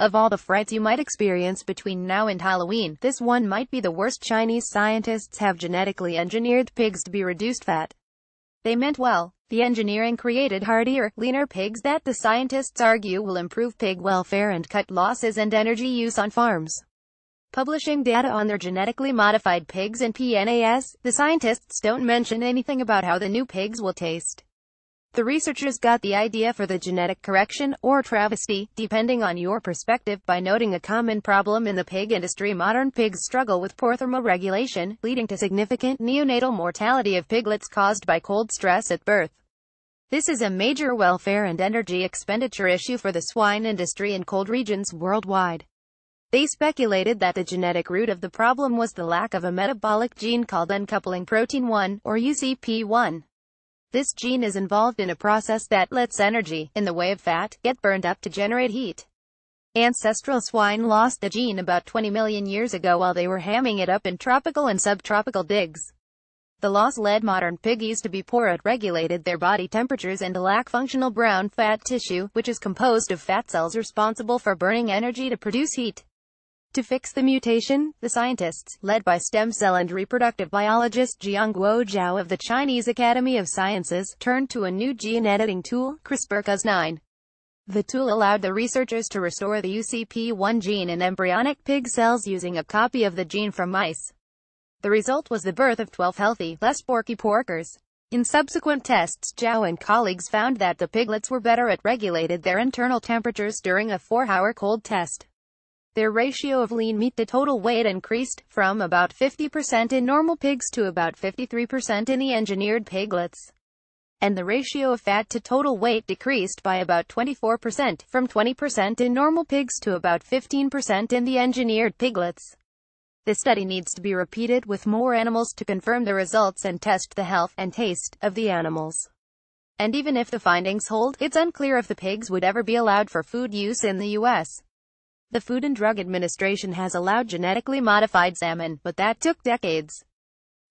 Of all the frights you might experience between now and Halloween, this one might be the worst Chinese scientists have genetically engineered pigs to be reduced fat. They meant well. The engineering created hardier, leaner pigs that the scientists argue will improve pig welfare and cut losses and energy use on farms. Publishing data on their genetically modified pigs in PNAS, the scientists don't mention anything about how the new pigs will taste. The researchers got the idea for the genetic correction, or travesty, depending on your perspective, by noting a common problem in the pig industry. Modern pigs struggle with poor thermoregulation, leading to significant neonatal mortality of piglets caused by cold stress at birth. This is a major welfare and energy expenditure issue for the swine industry in cold regions worldwide. They speculated that the genetic root of the problem was the lack of a metabolic gene called uncoupling protein 1, or UCP1. This gene is involved in a process that lets energy, in the way of fat, get burned up to generate heat. Ancestral swine lost the gene about 20 million years ago while they were hamming it up in tropical and subtropical digs. The loss led modern piggies to be poor at regulated their body temperatures and to lack functional brown fat tissue, which is composed of fat cells responsible for burning energy to produce heat. To fix the mutation, the scientists, led by stem cell and reproductive biologist Jiangguo Zhao of the Chinese Academy of Sciences, turned to a new gene editing tool, CRISPR-Cas9. The tool allowed the researchers to restore the UCP1 gene in embryonic pig cells using a copy of the gene from mice. The result was the birth of 12 healthy, less porky porkers. In subsequent tests, Zhao and colleagues found that the piglets were better at regulated their internal temperatures during a 4-hour cold test. Their ratio of lean meat to total weight increased, from about 50% in normal pigs to about 53% in the engineered piglets. And the ratio of fat to total weight decreased by about 24%, from 20% in normal pigs to about 15% in the engineered piglets. This study needs to be repeated with more animals to confirm the results and test the health and taste of the animals. And even if the findings hold, it's unclear if the pigs would ever be allowed for food use in the U.S. The Food and Drug Administration has allowed genetically modified salmon, but that took decades.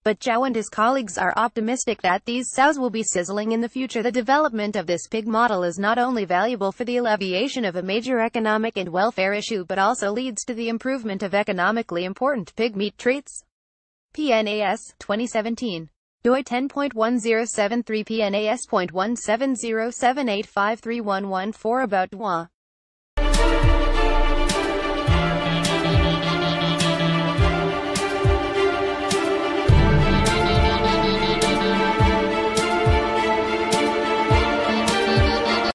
But Chow and his colleagues are optimistic that these sows will be sizzling in the future. The development of this pig model is not only valuable for the alleviation of a major economic and welfare issue but also leads to the improvement of economically important pig meat treats. PNAS 2017 DOI 10.1073 pnas1707853114 about DWA.